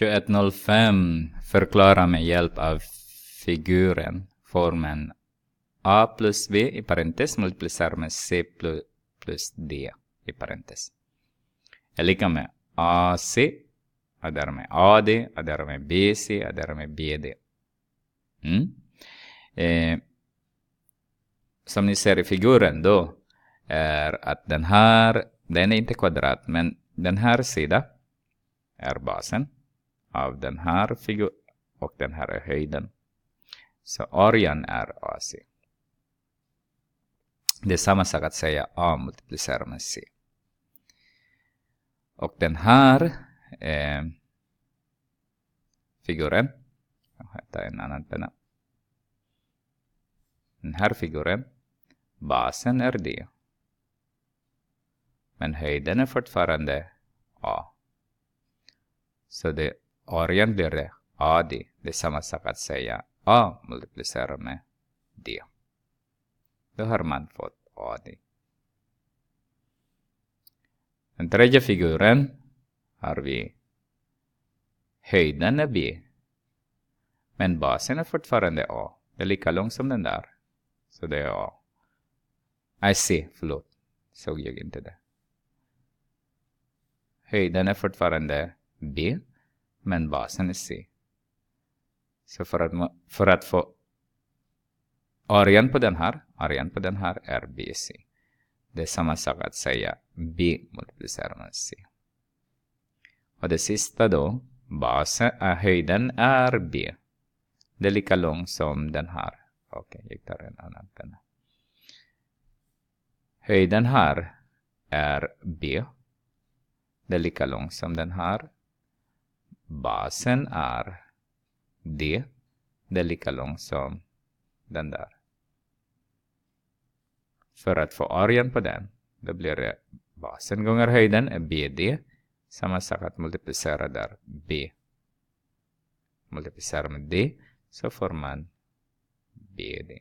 2105 förklara med hjälp av figuren formen a plus b i parentes multiplicerar med c plus, d i parentes. Är lika med ac, är därmed ad, är därmed bc, och därmed bd. Mm? Eh, som ni ser i figuren då är att den här, den är inte kvadrat, men den här sidan är basen av den här figuren och den här är höjden. Så arjan är AC. Det är samma sak att säga A multiplicerat med C. Och den här eh, figuren, jag hittar en annan penna. Den här figuren, basen är D. Men höjden är fortfarande A. Så det Orien blir det AD, Det är samma sak att säga a multiplicerat med d. Då har man fått AD. Den tredje figuren har vi höjden är b. Men basen är fortfarande a. Det är lika långt som den där. Så det är a. I see, förlåt. Såg jag inte det. Höjden är fortfarande b men basen är C. Så för att, för att få arjan på den här, arjan på den här är BC. Det är samma sak att säga B multiplicerar med C. Och det sista då, basen, äh, höjden är B. Det är lika lång som den här. Okej, okay, jag tar en annan penna. Höjden här är B. Det är lika lång som den här. Basen är D. Det är lika långt som den där. För att få arean på den, då blir det basen gånger höjden är BD. Samma sak att multiplicera där B. Multiplicera med D så får man BD.